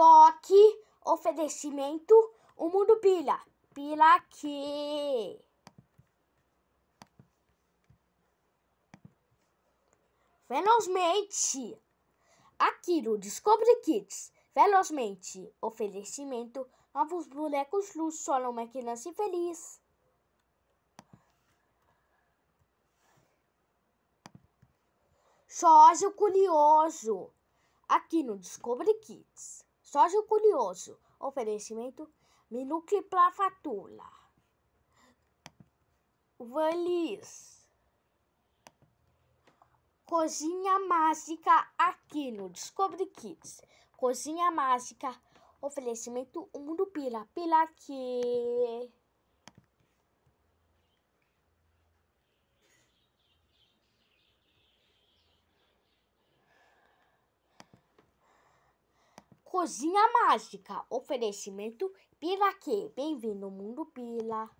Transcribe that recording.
Toque, oferecimento, o mundo pila. Pila aqui. Velozmente. no Descobre Kids. Velozmente. Oferecimento. Novos bonecos luz solam uma criança feliz. o Curioso. Aqui no Descobre Kids. Sócio Curioso. Oferecimento Minucle pra Fatula. Valis. Cozinha Mágica aqui no Descobre Kids. Cozinha Mágica. Oferecimento Mundo Pila. Pila que... Cozinha Mágica. Oferecimento Pila Bem-vindo ao mundo Pila.